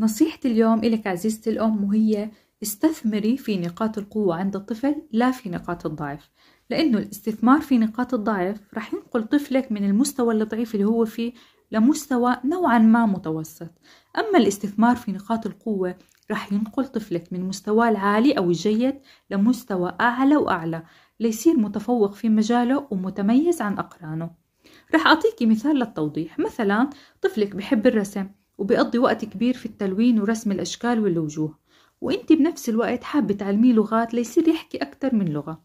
نصيحة اليوم إلك عزيزتي الأم وهي استثمري في نقاط القوة عند الطفل لا في نقاط الضعف لأنه الاستثمار في نقاط الضعف رح ينقل طفلك من المستوى الضعيف اللي هو فيه لمستوى نوعا ما متوسط أما الاستثمار في نقاط القوة رح ينقل طفلك من مستواه العالي أو الجيد لمستوى أعلى وأعلى ليصير متفوق في مجاله ومتميز عن أقرانه رح أعطيكي مثال للتوضيح مثلا طفلك بحب الرسم وبيقضي وقت كبير في التلوين ورسم الأشكال والوجوه وانت بنفس الوقت حابة تعلميه لغات ليصير يحكي أكتر من لغة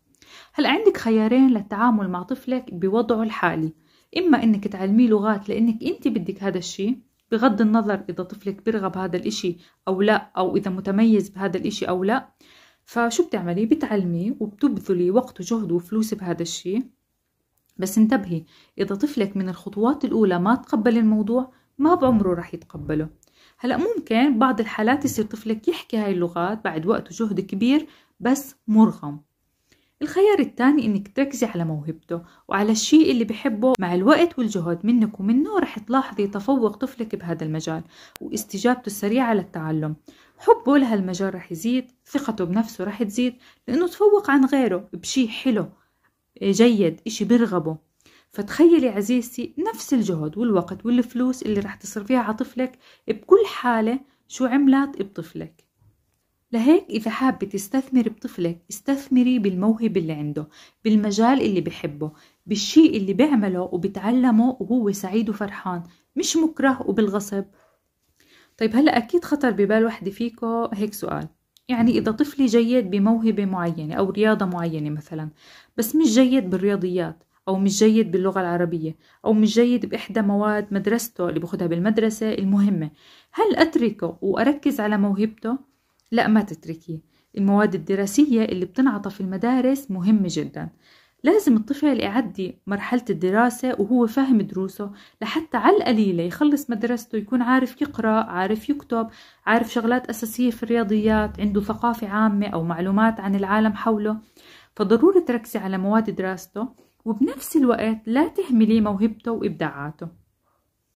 هلا عندك خيارين للتعامل مع طفلك بوضعه الحالي إما إنك تعلميه لغات لأنك انت بدك هذا الشيء بغض النظر إذا طفلك برغب هذا الإشي أو لا أو إذا متميز بهذا الإشي أو لا فشو بتعملي بتعلميه وبتبذلي وقت وجهد وفلوس بهذا الشيء بس انتبهي إذا طفلك من الخطوات الأولى ما تقبل الموضوع ما بعمره رح يتقبله هلا ممكن بعض الحالات يصير طفلك يحكي هاي اللغات بعد وقت وجهد كبير بس مرغم الخيار الثاني انك تركزي على موهبته وعلى الشيء اللي بحبه مع الوقت والجهد منك ومنه رح تلاحظي تفوق طفلك بهذا المجال واستجابته السريعة للتعلم حبه لهالمجال رح يزيد ثقته بنفسه رح تزيد لأنه تفوق عن غيره بشيء حلو جيد إشي برغبه فتخيلي عزيزتي نفس الجهد والوقت والفلوس اللي راح تصرفيها على طفلك بكل حالة شو عملت بطفلك لهيك إذا حابة تستثمري بطفلك استثمري بالموهبة اللي عنده بالمجال اللي بحبه بالشيء اللي بيعمله وبتعلمه وهو سعيد وفرحان مش مكره وبالغصب طيب هلأ أكيد خطر ببال وحدة فيكو هيك سؤال يعني إذا طفلي جيد بموهبة معينة أو رياضة معينة مثلا بس مش جيد بالرياضيات أو مش جيد باللغة العربية أو مش جيد بإحدى مواد مدرسته اللي بأخدها بالمدرسة المهمة هل أتركه وأركز على موهبته؟ لا ما تتركيه المواد الدراسية اللي بتنعطى في المدارس مهمة جدا لازم الطفل يعدي مرحلة الدراسة وهو فاهم دروسه لحتى على القليلة يخلص مدرسته يكون عارف يقرأ عارف يكتب عارف شغلات أساسية في الرياضيات عنده ثقافة عامة أو معلومات عن العالم حوله فضروري تركزي على مواد دراسته وبنفس الوقت لا تهملي موهبته وإبداعاته